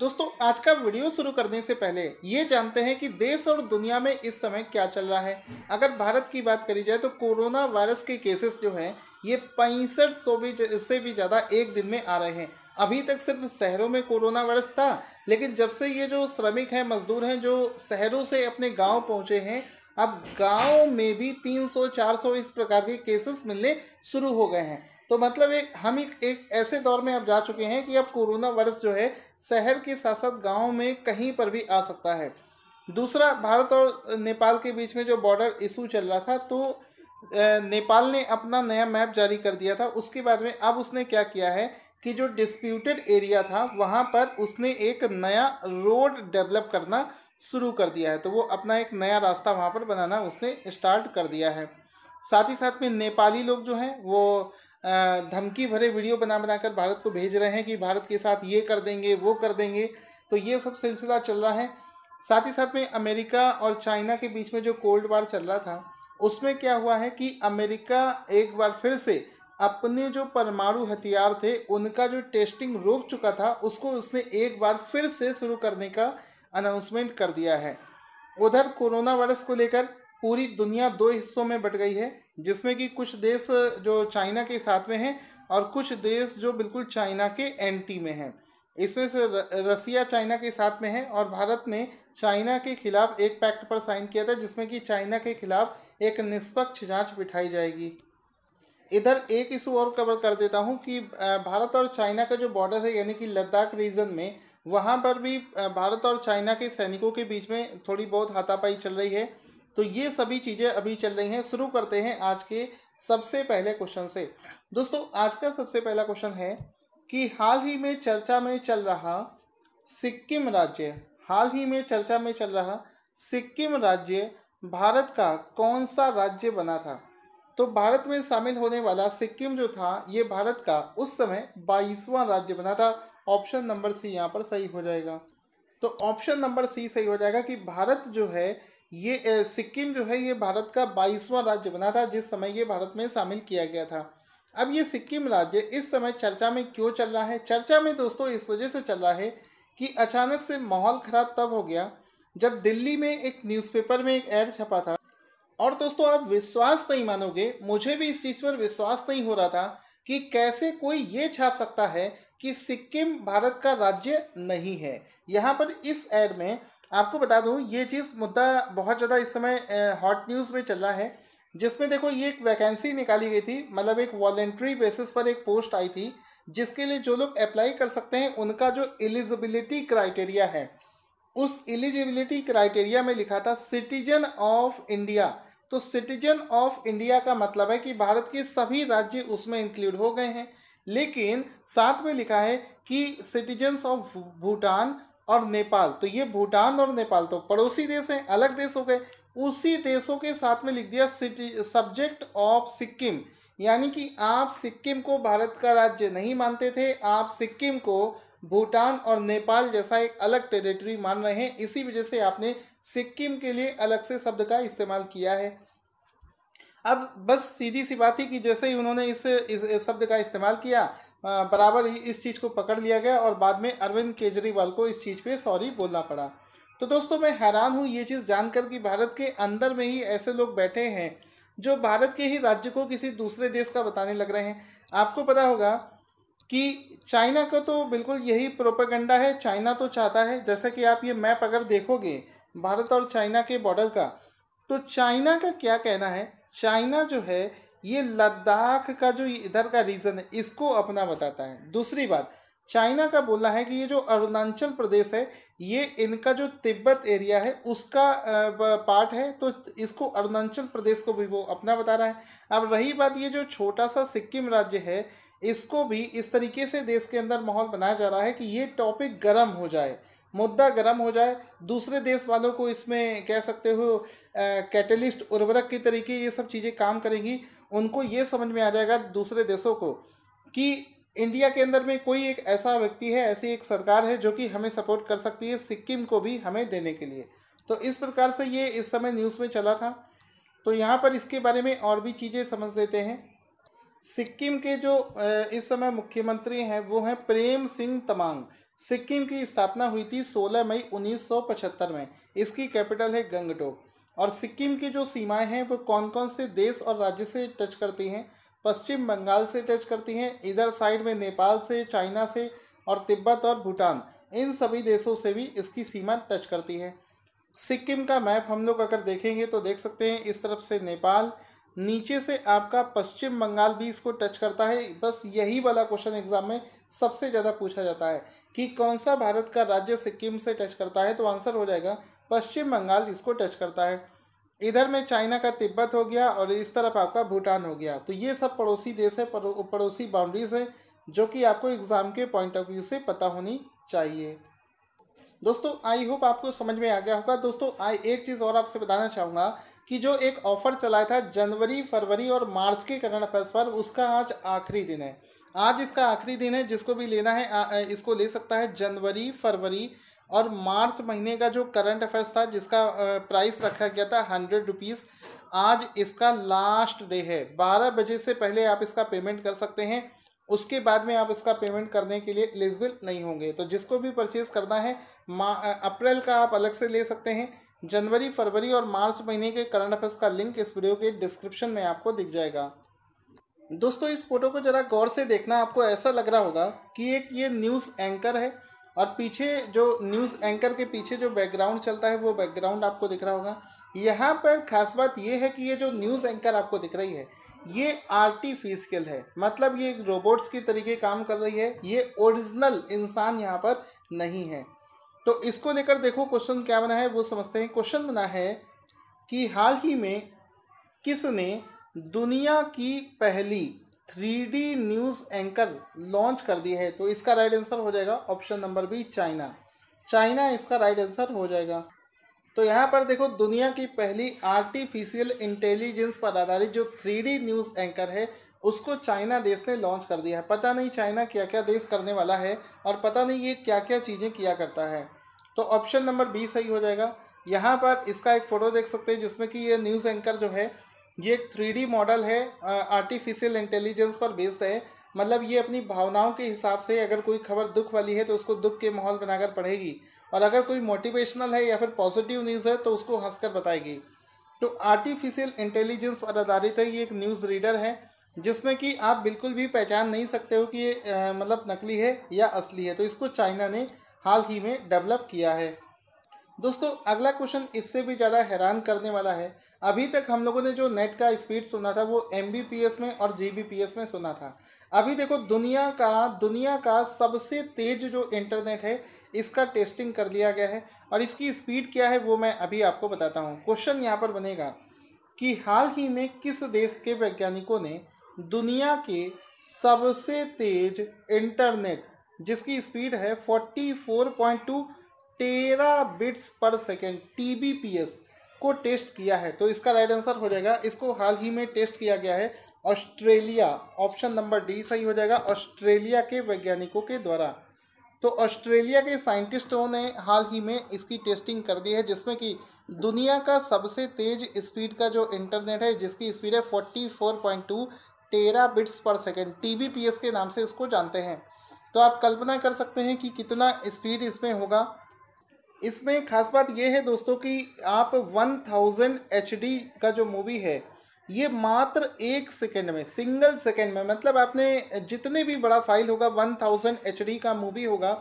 दोस्तों आज का वीडियो शुरू करने से पहले ये जानते हैं कि देश और दुनिया में इस समय क्या चल रहा है अगर भारत की बात करी जाए तो कोरोना वायरस के केसेस जो हैं ये पैंसठ सौ भी से भी ज़्यादा एक दिन में आ रहे हैं अभी तक सिर्फ शहरों में कोरोना वायरस था लेकिन जब से ये जो श्रमिक हैं मजदूर हैं जो शहरों से अपने गाँव पहुँचे हैं अब गाँव में भी तीन सौ इस प्रकार के केसेस मिलने शुरू हो गए हैं तो मतलब एक हम एक, एक ऐसे दौर में अब जा चुके हैं कि अब कोरोना वायरस जो है शहर के साथ साथ गाँव में कहीं पर भी आ सकता है दूसरा भारत और नेपाल के बीच में जो बॉर्डर इशू चल रहा था तो नेपाल ने अपना नया मैप जारी कर दिया था उसके बाद में अब उसने क्या किया है कि जो डिस्प्यूटेड एरिया था वहाँ पर उसने एक नया रोड डेवलप करना शुरू कर दिया है तो वो अपना एक नया रास्ता वहाँ पर बनाना उसने स्टार्ट कर दिया है साथ ही साथ में नेपाली लोग जो हैं वो धमकी भरे वीडियो बना बनाकर भारत को भेज रहे हैं कि भारत के साथ ये कर देंगे वो कर देंगे तो ये सब सिलसिला चल रहा है साथ ही साथ में अमेरिका और चाइना के बीच में जो कोल्ड वार चल रहा था उसमें क्या हुआ है कि अमेरिका एक बार फिर से अपने जो परमाणु हथियार थे उनका जो टेस्टिंग रोक चुका था उसको उसने एक बार फिर से शुरू करने का अनाउंसमेंट कर दिया है उधर कोरोना वायरस को लेकर पूरी दुनिया दो हिस्सों में बट गई है जिसमें कि कुछ देश जो चाइना के साथ में हैं और कुछ देश जो बिल्कुल चाइना के एंटी में हैं इसमें से रसिया चाइना के साथ में है और भारत ने चाइना के खिलाफ एक पैक्ट पर साइन किया था जिसमें कि चाइना के खिलाफ एक निष्पक्ष जांच बिठाई जाएगी इधर एक इशू और कवर कर देता हूँ कि भारत और चाइना का जो बॉर्डर है यानी कि लद्दाख रीजन में वहाँ पर भी भारत और चाइना के सैनिकों के बीच में थोड़ी बहुत हाथापाई चल रही है तो ये सभी चीज़ें अभी चल रही हैं शुरू करते हैं आज के सबसे पहले क्वेश्चन से दोस्तों आज का सबसे पहला क्वेश्चन है कि हाल ही में चर्चा में चल रहा सिक्किम राज्य हाल ही में चर्चा में चल रहा सिक्किम राज्य भारत का कौन सा राज्य बना था तो भारत में शामिल होने वाला सिक्किम जो था ये भारत का उस समय बाईसवां राज्य बना था ऑप्शन नंबर सी यहाँ पर सही हो जाएगा तो ऑप्शन नंबर सी सही हो जाएगा कि भारत जो है ये सिक्किम जो है ये भारत का बाईसवां राज्य बना था जिस समय ये भारत में शामिल किया गया था अब ये सिक्किम राज्य इस समय चर्चा में क्यों चल रहा है चर्चा में दोस्तों इस वजह से चल रहा है कि अचानक से माहौल ख़राब तब हो गया जब दिल्ली में एक न्यूज़पेपर में एक एड छपा था और दोस्तों आप विश्वास नहीं मानोगे मुझे भी इस चीज़ पर विश्वास नहीं हो रहा था कि कैसे कोई ये छाप सकता है कि सिक्किम भारत का राज्य नहीं है यहाँ पर इस एड में आपको बता दूं ये चीज़ मुद्दा बहुत ज़्यादा इस समय हॉट न्यूज़ में चल रहा है जिसमें देखो ये एक वैकेंसी निकाली गई थी मतलब एक वॉलेंट्री बेसिस पर एक पोस्ट आई थी जिसके लिए जो लोग अप्लाई कर सकते हैं उनका जो एलिजिबिलिटी क्राइटेरिया है उस एलिजिबिलिटी क्राइटेरिया में लिखा था सिटीजन ऑफ इंडिया तो सिटीजन ऑफ इंडिया का मतलब है कि भारत के सभी राज्य उसमें इंक्लूड हो गए हैं लेकिन साथ में लिखा है कि सिटीजन्स ऑफ भूटान और नेपाल तो ये भूटान और नेपाल तो पड़ोसी देश हैं अलग देश हो गए उसी देशों के साथ में लिख दिया सब्जेक्ट ऑफ सिक्किम यानी कि आप सिक्किम को भारत का राज्य नहीं मानते थे आप सिक्किम को भूटान और नेपाल जैसा एक अलग टेरिटरी मान रहे हैं इसी वजह से आपने सिक्किम के लिए अलग से शब्द का इस्तेमाल किया है अब बस सीधी सी बात ही कि जैसे ही उन्होंने इस, इस, इस शब्द का इस्तेमाल किया बराबर ही इस चीज़ को पकड़ लिया गया और बाद में अरविंद केजरीवाल को इस चीज़ पे सॉरी बोलना पड़ा तो दोस्तों मैं हैरान हूँ ये चीज़ जानकर कि भारत के अंदर में ही ऐसे लोग बैठे हैं जो भारत के ही राज्य को किसी दूसरे देश का बताने लग रहे हैं आपको पता होगा कि चाइना का तो बिल्कुल यही प्रोपागंडा है चाइना तो चाहता है जैसा कि आप ये मैप अगर देखोगे भारत और चाइना के बॉर्डर का तो चाइना का क्या कहना है चाइना जो है ये लद्दाख का जो इधर का रीज़न है इसको अपना बताता है दूसरी बात चाइना का बोलना है कि ये जो अरुणाचल प्रदेश है ये इनका जो तिब्बत एरिया है उसका पार्ट है तो इसको अरुणाचल प्रदेश को भी वो अपना बता रहा है अब रही बात ये जो छोटा सा सिक्किम राज्य है इसको भी इस तरीके से देश के अंदर माहौल बनाया जा रहा है कि ये टॉपिक गर्म हो जाए मुद्दा गर्म हो जाए दूसरे देश वालों को इसमें कह सकते हो कैटलिस्ट उर्वरक के तरीके ये सब चीज़ें काम करेंगी उनको ये समझ में आ जाएगा दूसरे देशों को कि इंडिया के अंदर में कोई एक ऐसा व्यक्ति है ऐसी एक सरकार है जो कि हमें सपोर्ट कर सकती है सिक्किम को भी हमें देने के लिए तो इस प्रकार से ये इस समय न्यूज़ में चला था तो यहाँ पर इसके बारे में और भी चीज़ें समझ लेते हैं सिक्किम के जो इस समय मुख्यमंत्री हैं वो हैं प्रेम सिंह तमांग सिक्किम की स्थापना हुई थी 16 मई 1975 में इसकी कैपिटल है गंगटोक और सिक्किम की जो सीमाएं हैं वो कौन कौन से देश और राज्य से टच करती हैं पश्चिम बंगाल से टच करती हैं इधर साइड में नेपाल से चाइना से और तिब्बत और भूटान इन सभी देशों से भी इसकी सीमा टच करती है सिक्किम का मैप हम लोग अगर देखेंगे तो देख सकते हैं इस तरफ से नेपाल नीचे से आपका पश्चिम बंगाल भी इसको टच करता है बस यही वाला क्वेश्चन एग्जाम में सबसे ज़्यादा पूछा जाता है कि कौन सा भारत का राज्य सिक्किम से टच करता है तो आंसर हो जाएगा पश्चिम बंगाल इसको टच करता है इधर में चाइना का तिब्बत हो गया और इस तरफ आपका भूटान हो गया तो ये सब पड़ोसी देश है पड़ोसी बाउंड्रीज है जो कि आपको एग्ज़ाम के पॉइंट ऑफ व्यू से पता होनी चाहिए दोस्तों आई होप आपको समझ में आ गया होगा दोस्तों आई एक चीज़ और आपसे बताना चाहूँगा कि जो एक ऑफर चलाया था जनवरी फरवरी और मार्च के करंट अफेयर्स पर उसका आज आखिरी दिन है आज इसका आखिरी दिन है जिसको भी लेना है आ, इसको ले सकता है जनवरी फरवरी और मार्च महीने का जो करंट अफेयर्स था जिसका प्राइस रखा गया था हंड्रेड रुपीज़ आज इसका लास्ट डे है बारह बजे से पहले आप इसका पेमेंट कर सकते हैं उसके बाद में आप इसका पेमेंट करने के लिए एलिजिबल नहीं होंगे तो जिसको भी परचेज़ करना है अप्रैल का आप अलग से ले सकते हैं जनवरी फरवरी और मार्च महीने के करंट अफेयर्स का लिंक इस वीडियो के डिस्क्रिप्शन में आपको दिख जाएगा दोस्तों इस फोटो को ज़रा गौर से देखना आपको ऐसा लग रहा होगा कि एक ये न्यूज़ एंकर है और पीछे जो न्यूज़ एंकर के पीछे जो बैकग्राउंड चलता है वो बैकग्राउंड आपको दिख रहा होगा यहाँ पर खास बात ये है कि ये जो न्यूज़ एंकर आपको दिख रही है ये आर्टिफिशियल है मतलब ये रोबोट्स की तरीके काम कर रही है ये ओरिजिनल इंसान यहाँ पर नहीं है तो इसको लेकर देखो क्वेश्चन क्या बना है वो समझते हैं क्वेश्चन बना है कि हाल ही में किसने दुनिया की पहली थ्री न्यूज़ एंकर लॉन्च कर दी है तो इसका राइट आंसर हो जाएगा option number B China China इसका राइट आंसर हो जाएगा तो यहाँ पर देखो दुनिया की पहली आर्टिफिशियल इंटेलिजेंस पर आधारित जो थ्री न्यूज़ एंकर है उसको चाइना देश ने लॉन्च कर दिया है पता नहीं चाइना क्या क्या देश करने वाला है और पता नहीं ये क्या क्या चीज़ें किया करता है तो ऑप्शन नंबर बी सही हो जाएगा यहाँ पर इसका एक फ़ोटो देख सकते हैं जिसमें कि ये न्यूज़ एंकर जो है ये एक थ्री मॉडल है आर्टिफिशियल इंटेलिजेंस पर बेस्ड है मतलब ये अपनी भावनाओं के हिसाब से अगर कोई खबर दुख वाली है तो उसको दुख के माहौल बनाकर पढ़ेगी और अगर कोई मोटिवेशनल है या फिर पॉजिटिव न्यूज़ है तो उसको हंसकर बताएगी तो आर्टिफिशियल इंटेलिजेंस पर आधारित है ये एक न्यूज़ रीडर है जिसमें कि आप बिल्कुल भी पहचान नहीं सकते हो कि ये मतलब नकली है या असली है तो इसको चाइना ने हाल ही में डेवलप किया है दोस्तों अगला क्वेश्चन इससे भी ज़्यादा हैरान करने वाला है अभी तक हम लोगों ने जो नेट का स्पीड सुना था वो एम में और जी में सुना था अभी देखो दुनिया का दुनिया का सबसे तेज जो इंटरनेट है इसका टेस्टिंग कर लिया गया है और इसकी स्पीड क्या है वो मैं अभी आपको बताता हूँ क्वेश्चन यहाँ पर बनेगा कि हाल ही में किस देश के वैज्ञानिकों ने दुनिया के सबसे तेज इंटरनेट जिसकी स्पीड है फोर्टी फोर पॉइंट टू तेरह बिट्स पर सेकेंड टी को टेस्ट किया है तो इसका राइट आंसर हो जाएगा इसको हाल ही में टेस्ट किया गया है ऑस्ट्रेलिया ऑप्शन नंबर डी सही हो जाएगा ऑस्ट्रेलिया के वैज्ञानिकों के द्वारा तो ऑस्ट्रेलिया के साइंटिस्टों ने हाल ही में इसकी टेस्टिंग कर दी है जिसमें कि दुनिया का सबसे तेज स्पीड का जो इंटरनेट है जिसकी स्पीड है forty four point two tera bits per second T के नाम से इसको जानते हैं तो आप कल्पना कर सकते हैं कि कितना स्पीड इसमें होगा इसमें खास बात यह है दोस्तों कि आप 1000 थाउजेंड का जो मूवी है ये मात्र एक सेकेंड में सिंगल सेकेंड में मतलब आपने जितने भी बड़ा फाइल होगा 1000 थाउजेंड का मूवी होगा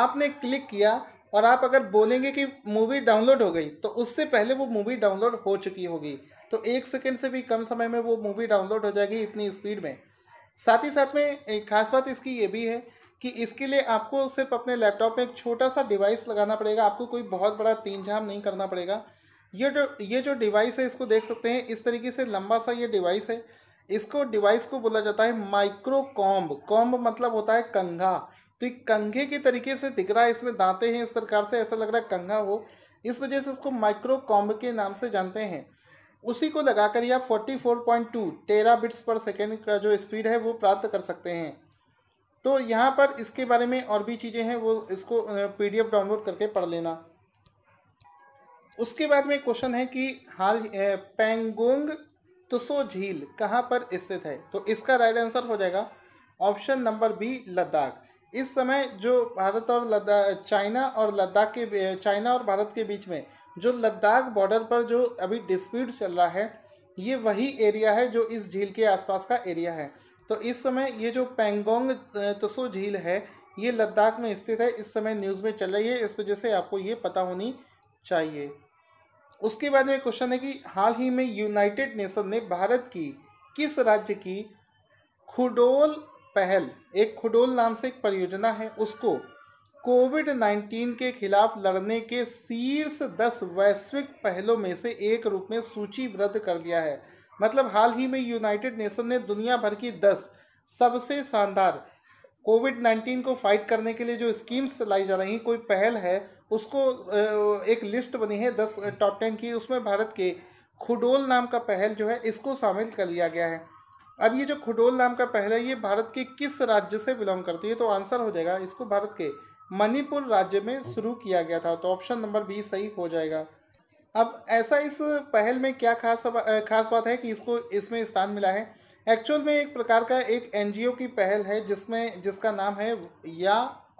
आपने क्लिक किया और आप अगर बोलेंगे कि मूवी डाउनलोड हो गई तो उससे पहले वो मूवी डाउनलोड हो चुकी होगी तो एक सेकेंड से भी कम समय में वो मूवी डाउनलोड हो जाएगी इतनी स्पीड में साथ ही साथ में खास बात इसकी ये भी है कि इसके लिए आपको सिर्फ अपने लैपटॉप में एक छोटा सा डिवाइस लगाना पड़ेगा आपको कोई बहुत बड़ा तीन झाम नहीं करना पड़ेगा ये जो ये जो डिवाइस है इसको देख सकते हैं इस तरीके से लंबा सा ये डिवाइस है इसको डिवाइस को बोला जाता है माइक्रो कॉम्ब कॉम्ब मतलब होता है कंघा तो ये कंघे के तरीके से दिख रहा है इसमें दांते हैं इस प्रकार से ऐसा लग रहा है कंघा हो इस वजह से इसको माइक्रो कॉम्ब के नाम से जानते हैं उसी को लगाकर यह आप forty four point two tera bits per second का जो स्पीड है वो प्राप्त कर सकते हैं तो यहाँ पर इसके बारे में और भी चीज़ें हैं वो इसको पीडीएफ डाउनलोड करके पढ़ लेना उसके बाद में क्वेश्चन है कि हाल पेंगोंग तुसो झील कहाँ पर स्थित है तो इसका राइट आंसर हो जाएगा ऑप्शन नंबर बी लद्दाख इस समय जो भारत और लद्दाख चाइना और लद्दाख के चाइना और भारत के बीच में जो लद्दाख बॉर्डर पर जो अभी डिस्प्यूट चल रहा है ये वही एरिया है जो इस झील के आसपास का एरिया है तो इस समय ये जो पेंगोंग तसो झील है ये लद्दाख में स्थित है इस समय न्यूज़ में चल रही है इस वजह से आपको ये पता होनी चाहिए उसके बाद में क्वेश्चन है कि हाल ही में यूनाइटेड नेशन ने भारत की किस राज्य की खुडोल पहल एक खुडोल नाम से एक परियोजना है उसको कोविड नाइन्टीन के खिलाफ लड़ने के शीर्ष दस वैश्विक पहलों में से एक रूप में सूचीबद्ध कर दिया है मतलब हाल ही में यूनाइटेड नेशन ने दुनिया भर की दस सबसे शानदार कोविड नाइन्टीन को फाइट करने के लिए जो स्कीम्स चलाई जा रही हैं कोई पहल है उसको एक लिस्ट बनी है दस टॉप टेन की उसमें भारत के खुडोल नाम का पहल जो है इसको शामिल कर लिया गया है अब ये जो खुडोल नाम का पहल है ये भारत के किस राज्य से बिलोंग करती है तो आंसर हो जाएगा इसको भारत के मणिपुर राज्य में शुरू किया गया था तो ऑप्शन नंबर बी सही हो जाएगा अब ऐसा इस पहल में क्या खास खास बात है कि इसको इसमें स्थान मिला है एक्चुअल में एक प्रकार का एक एनजीओ की पहल है जिसमें जिसका नाम है या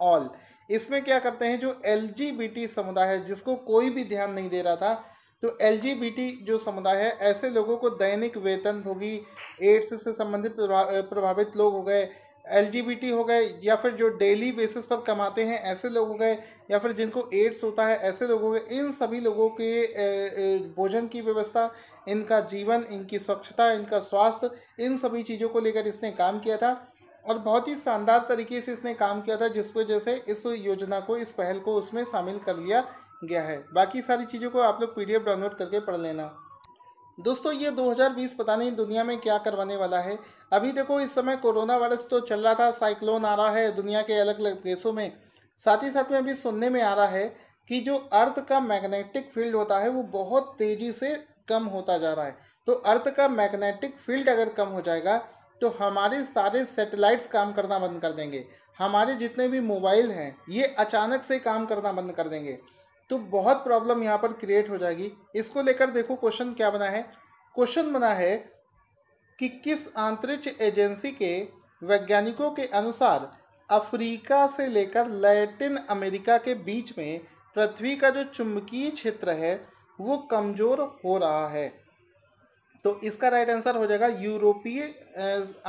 ऑल इसमें क्या करते हैं जो एलजीबीटी समुदाय है जिसको कोई भी ध्यान नहीं दे रहा था तो एलजीबीटी जो समुदाय है ऐसे लोगों को दैनिक वेतन भोगी एड्स से संबंधित प्रभावित लोग हो गए एल हो गए या फिर जो डेली बेसिस पर कमाते हैं ऐसे लोग हो गए या फिर जिनको एड्स होता है ऐसे लोग हो गए इन सभी लोगों के भोजन की व्यवस्था इनका जीवन इनकी स्वच्छता इनका स्वास्थ्य इन सभी चीज़ों को लेकर इसने काम किया था और बहुत ही शानदार तरीके से इसने काम किया था जिस वजह से इस योजना को इस पहल को उसमें शामिल कर लिया गया है बाकी सारी चीज़ों को आप लोग पी डाउनलोड करके पढ़ लेना दोस्तों ये 2020 पता नहीं दुनिया में क्या करवाने वाला है अभी देखो इस समय कोरोना वायरस तो चल रहा था साइक्लोन आ रहा है दुनिया के अलग अलग देशों में साथ ही साथ में अभी सुनने में आ रहा है कि जो अर्थ का मैग्नेटिक फील्ड होता है वो बहुत तेज़ी से कम होता जा रहा है तो अर्थ का मैग्नेटिक फील्ड अगर कम हो जाएगा तो हमारे सारे सेटेलाइट्स काम करना बंद कर देंगे हमारे जितने भी मोबाइल हैं ये अचानक से काम करना बंद कर देंगे तो बहुत प्रॉब्लम यहाँ पर क्रिएट हो जाएगी इसको लेकर देखो क्वेश्चन क्या बना है क्वेश्चन बना है कि किस अंतरिक्ष एजेंसी के वैज्ञानिकों के अनुसार अफ्रीका से लेकर लैटिन अमेरिका के बीच में पृथ्वी का जो चुंबकीय क्षेत्र है वो कमज़ोर हो रहा है तो इसका राइट आंसर हो जाएगा यूरोपीय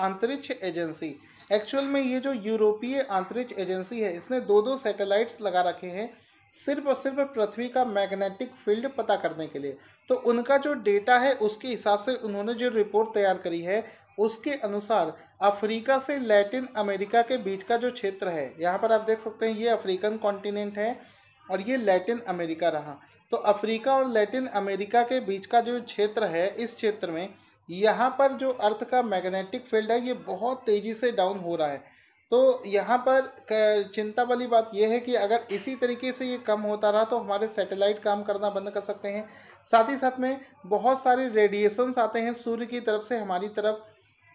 अंतरिक्ष एजेंसी एक्चुअल में ये जो यूरोपीय अंतरिक्ष एजेंसी है इसने दो दो सैटेलाइट्स लगा रखे हैं सिर्फ और सिर्फ पृथ्वी का मैग्नेटिक फील्ड पता करने के लिए तो उनका जो डेटा है उसके हिसाब से उन्होंने जो रिपोर्ट तैयार करी है उसके अनुसार अफ्रीका से लैटिन अमेरिका के बीच का जो क्षेत्र है यहाँ पर आप देख सकते हैं ये अफ्रीकन कॉन्टिनेंट है और ये लैटिन अमेरिका रहा तो अफ्रीका और लैटिन अमेरिका के बीच का जो क्षेत्र है इस क्षेत्र में यहाँ पर जो अर्थ का मैग्नेटिक फील्ड है ये बहुत तेज़ी से डाउन हो रहा है तो यहाँ पर चिंता वाली बात यह है कि अगर इसी तरीके से ये कम होता रहा तो हमारे सैटेलाइट काम करना बंद कर सकते हैं साथ ही साथ में बहुत सारे रेडिएशंस आते हैं सूर्य की तरफ से हमारी तरफ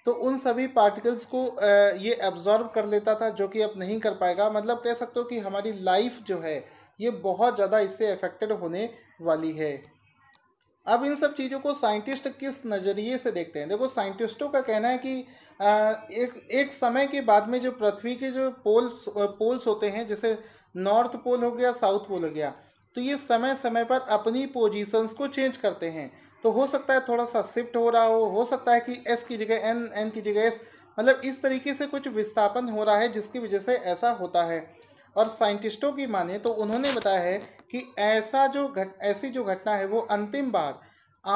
तो उन सभी पार्टिकल्स को ये एब्जॉर्ब कर लेता था जो कि अब नहीं कर पाएगा मतलब कह सकते हो कि हमारी लाइफ जो है ये बहुत ज़्यादा इससे अफेक्टेड होने वाली है अब इन सब चीज़ों को साइंटिस्ट किस नज़रिए से देखते हैं देखो साइंटिस्टों का कहना है कि एक एक समय के बाद में जो पृथ्वी के जो पोल्स पोल्स होते हैं जैसे नॉर्थ पोल हो गया साउथ पोल हो गया तो ये समय समय पर अपनी पोजीशंस को चेंज करते हैं तो हो सकता है थोड़ा सा शिफ्ट हो रहा हो हो सकता है कि एस की जगह एन एन की जगह एस मतलब इस तरीके से कुछ विस्थापन हो रहा है जिसकी वजह से ऐसा होता है और साइंटिस्टों की माने तो उन्होंने बताया है कि ऐसा जो घट ऐसी जो घटना है वो अंतिम बार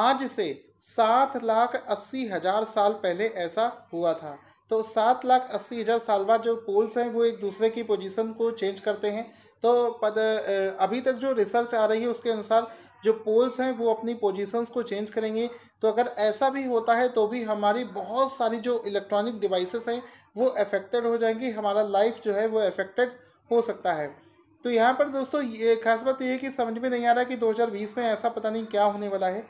आज से सात लाख अस्सी हज़ार साल पहले ऐसा हुआ था तो सात लाख अस्सी हज़ार साल बाद जो पोल्स हैं वो एक दूसरे की पोजीशन को चेंज करते हैं तो पद अभी तक जो रिसर्च आ रही है उसके अनुसार जो पोल्स हैं वो अपनी पोजीशंस को चेंज करेंगे तो अगर ऐसा भी होता है तो भी हमारी बहुत सारी जो इलेक्ट्रॉनिक डिवाइसेस हैं वो अफेक्टेड हो जाएंगी हमारा लाइफ जो है वो अफेक्टेड हो सकता है तो यहाँ पर दोस्तों ये खास बात तो यह है कि समझ में नहीं आ रहा कि 2020 में ऐसा पता नहीं क्या होने वाला है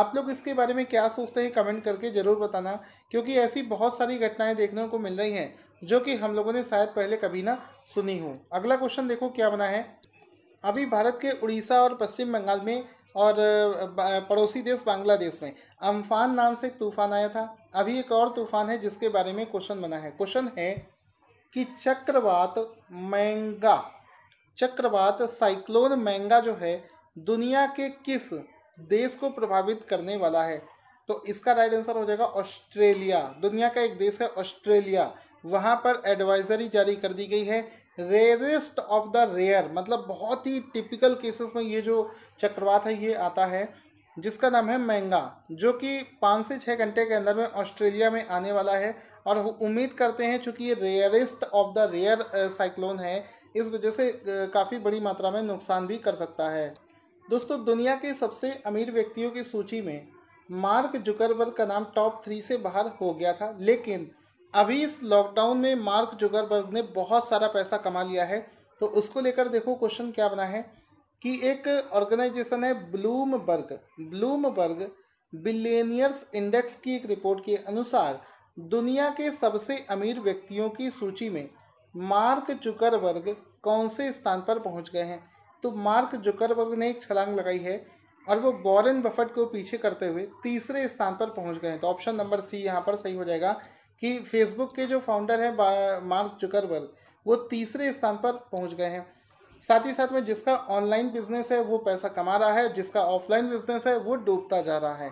आप लोग इसके बारे में क्या सोचते हैं कमेंट करके ज़रूर बताना क्योंकि ऐसी बहुत सारी घटनाएं देखने को मिल रही हैं जो कि हम लोगों ने शायद पहले कभी ना सुनी हो अगला क्वेश्चन देखो क्या बना है अभी भारत के उड़ीसा और पश्चिम बंगाल में और पड़ोसी देश बांग्लादेश में अम्फान नाम से एक तूफान आया था अभी एक और तूफान है जिसके बारे में क्वेश्चन बना है क्वेश्चन है कि चक्रवात मैंगा चक्रवात साइक्लोन मैंगा जो है दुनिया के किस देश को प्रभावित करने वाला है तो इसका राइट आंसर हो जाएगा ऑस्ट्रेलिया दुनिया का एक देश है ऑस्ट्रेलिया वहाँ पर एडवाइजरी जारी कर दी गई है रेयरेस्ट ऑफ द रेयर मतलब बहुत ही टिपिकल केसेस में ये जो चक्रवात है ये आता है जिसका नाम है मैंगा जो कि पाँच से छः घंटे के अंदर में ऑस्ट्रेलिया में आने वाला है और उम्मीद करते हैं चूँकि ये rarest of the rare cyclone है इस वजह से काफ़ी बड़ी मात्रा में नुकसान भी कर सकता है दोस्तों दुनिया के सबसे अमीर व्यक्तियों की सूची में मार्क जुकरबर्ग का नाम टॉप थ्री से बाहर हो गया था लेकिन अभी इस लॉकडाउन में मार्क जुकरबर्ग ने बहुत सारा पैसा कमा लिया है तो उसको लेकर देखो क्वेश्चन क्या बना है कि एक ऑर्गेनाइजेशन है ब्लूमबर्ग ब्लूमबर्ग बिलेनियर्स इंडेक्स की एक रिपोर्ट के अनुसार दुनिया के सबसे अमीर व्यक्तियों की सूची में मार्क जुकरबर्ग कौन से स्थान पर पहुंच गए हैं तो मार्क जुकरबर्ग ने एक छलांग लगाई है और वो बॉरन बफट को पीछे करते हुए तीसरे स्थान पर पहुंच गए हैं तो ऑप्शन नंबर सी यहाँ पर सही हो जाएगा कि फेसबुक के जो फाउंडर हैं मार्क जुकरबर्ग वो तीसरे स्थान पर पहुँच गए हैं साथ ही साथ में जिसका ऑनलाइन बिजनेस है वो पैसा कमा रहा है जिसका ऑफलाइन बिजनेस है वो डूबता जा रहा है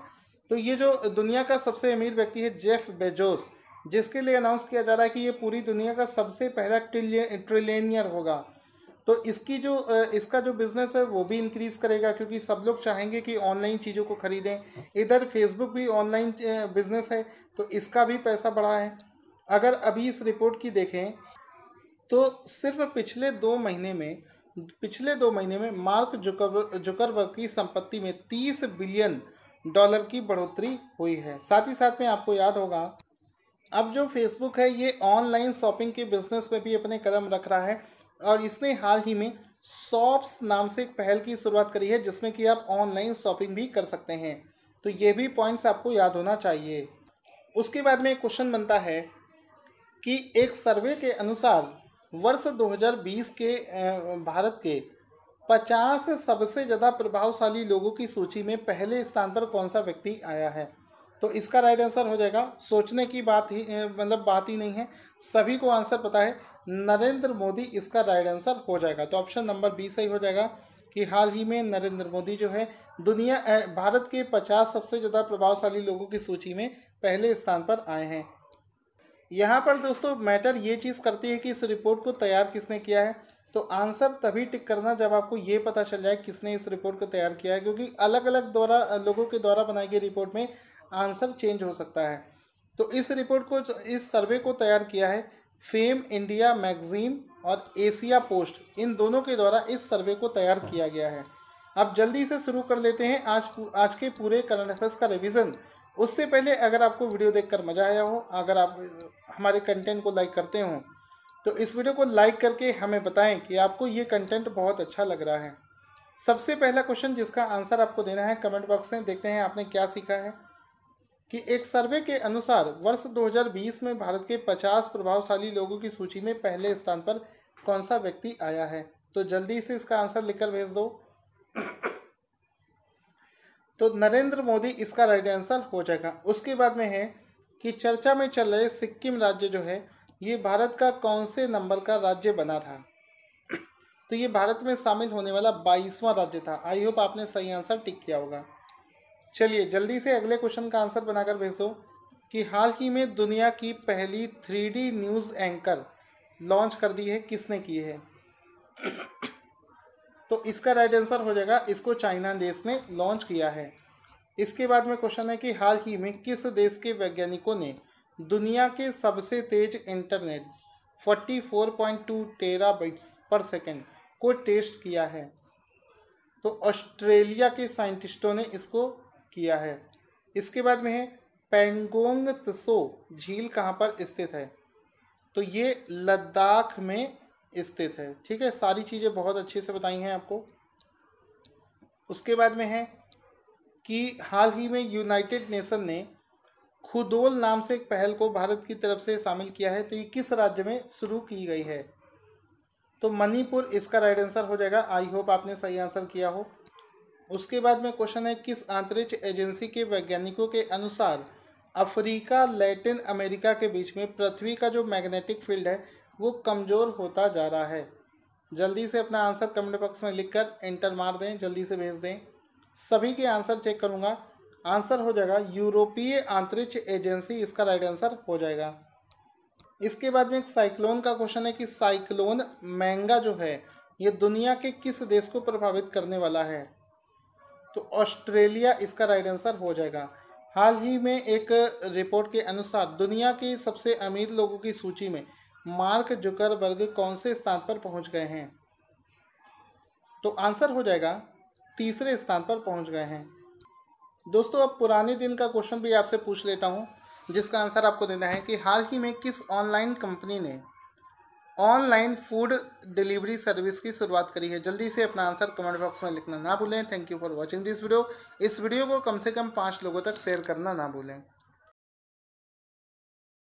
तो ये जो दुनिया का सबसे अमीर व्यक्ति है जेफ बेजोस जिसके लिए अनाउंस किया जा रहा है कि ये पूरी दुनिया का सबसे पहला ट्रिलियन ट्रिलियनियर होगा तो इसकी जो इसका जो बिज़नेस है वो भी इंक्रीज़ करेगा क्योंकि सब लोग चाहेंगे कि ऑनलाइन चीज़ों को ख़रीदें इधर फेसबुक भी ऑनलाइन बिज़नेस है तो इसका भी पैसा बढ़ा है अगर अभी इस रिपोर्ट की देखें तो सिर्फ पिछले दो महीने में पिछले दो महीने में मार्क जुकर जुकरबर्ग की संपत्ति में तीस बिलियन डॉलर की बढ़ोतरी हुई है साथ ही साथ में आपको याद होगा अब जो फेसबुक है ये ऑनलाइन शॉपिंग के बिजनेस में भी अपने कदम रख रहा है और इसने हाल ही में शॉप्स नाम से एक पहल की शुरुआत करी है जिसमें कि आप ऑनलाइन शॉपिंग भी कर सकते हैं तो ये भी पॉइंट्स आपको याद होना चाहिए उसके बाद में एक क्वेश्चन बनता है कि एक सर्वे के अनुसार वर्ष 2020 के भारत के 50 सबसे ज़्यादा प्रभावशाली लोगों की सूची में पहले स्थान पर कौन सा व्यक्ति आया है तो इसका राइट आंसर हो जाएगा सोचने की बात ही मतलब बात ही नहीं है सभी को आंसर पता है नरेंद्र मोदी इसका राइट आंसर हो जाएगा तो ऑप्शन नंबर बी सही हो जाएगा कि हाल ही में नरेंद्र मोदी जो है दुनिया भारत के पचास सबसे ज़्यादा प्रभावशाली लोगों की सूची में पहले स्थान पर आए हैं यहाँ पर दोस्तों मैटर ये चीज़ करती है कि इस रिपोर्ट को तैयार किसने किया है तो आंसर तभी टिक करना जब आपको ये पता चल जाए किसने इस रिपोर्ट को तैयार किया है क्योंकि अलग अलग द्वारा लोगों के द्वारा बनाई गई रिपोर्ट में आंसर चेंज हो सकता है तो इस रिपोर्ट को इस सर्वे को तैयार किया है फेम इंडिया मैगजीन और एशिया पोस्ट इन दोनों के द्वारा इस सर्वे को तैयार किया गया है अब जल्दी से शुरू कर लेते हैं आज आज के पूरे करंट अफेयर्स का रिविज़न उससे पहले अगर आपको वीडियो देखकर मज़ा आया हो अगर आप हमारे कंटेंट को लाइक करते हो तो इस वीडियो को लाइक करके हमें बताएं कि आपको ये कंटेंट बहुत अच्छा लग रहा है सबसे पहला क्वेश्चन जिसका आंसर आपको देना है कमेंट बॉक्स में देखते हैं आपने क्या सीखा है कि एक सर्वे के अनुसार वर्ष 2020 में भारत के 50 प्रभावशाली लोगों की सूची में पहले स्थान पर कौन सा व्यक्ति आया है तो जल्दी से इसका आंसर लिखकर भेज दो तो नरेंद्र मोदी इसका राइट आंसर हो जाएगा उसके बाद में है कि चर्चा में चल रहे सिक्किम राज्य जो है ये भारत का कौन से नंबर का राज्य बना था तो ये भारत में शामिल होने वाला बाईसवां राज्य था आई होप आपने सही आंसर टिक किया होगा चलिए जल्दी से अगले क्वेश्चन का आंसर बनाकर भेज दो कि हाल ही में दुनिया की पहली थ्री न्यूज़ एंकर लॉन्च कर दी है किसने की है तो इसका राइट आंसर हो जाएगा इसको चाइना देश ने लॉन्च किया है इसके बाद में क्वेश्चन है कि हाल ही में किस देश के वैज्ञानिकों ने दुनिया के सबसे तेज इंटरनेट 44.2 टेराबाइट्स पर सेकेंड को टेस्ट किया है तो ऑस्ट्रेलिया के साइंटिस्टों ने इसको किया है इसके बाद में है पेंगोंग तसो झील कहाँ पर स्थित है तो ये लद्दाख में स्थित है ठीक है सारी चीज़ें बहुत अच्छे से बताई हैं आपको उसके बाद में है कि हाल ही में यूनाइटेड नेशन ने खुदोल नाम से एक पहल को भारत की तरफ से शामिल किया है तो ये किस राज्य में शुरू की गई है तो मणिपुर इसका राइट आंसर हो जाएगा आई होप आपने सही आंसर किया हो उसके बाद में क्वेश्चन है किस अंतरिक्ष एजेंसी के वैज्ञानिकों के अनुसार अफ्रीका लैटिन अमेरिका के बीच में पृथ्वी का जो मैग्नेटिक फील्ड है वो कमज़ोर होता जा रहा है जल्दी से अपना आंसर कमेंट बॉक्स में लिखकर एंटर मार दें जल्दी से भेज दें सभी के आंसर चेक करूँगा आंसर हो जाएगा यूरोपीय अंतरिक्ष एजेंसी इसका राइट आंसर हो जाएगा इसके बाद में एक साइक्लोन का क्वेश्चन है कि साइक्लोन मैंगा जो है ये दुनिया के किस देश को प्रभावित करने वाला है तो ऑस्ट्रेलिया इसका राइट आंसर हो जाएगा हाल ही में एक रिपोर्ट के अनुसार दुनिया के सबसे अमीर लोगों की सूची में मार्क जुकरबर्ग कौन से स्थान पर पहुंच गए हैं तो आंसर हो जाएगा तीसरे स्थान पर पहुंच गए हैं दोस्तों अब पुराने दिन का क्वेश्चन भी आपसे पूछ लेता हूं जिसका आंसर आपको देना है कि हाल ही में किस ऑनलाइन कंपनी ने ऑनलाइन फूड डिलीवरी सर्विस की शुरुआत करी है जल्दी से अपना आंसर कमेंट बॉक्स में लिखना ना भूलें thank you for watching this video इस वीडियो को कम से कम पाँच लोगों तक शेयर करना ना भूलें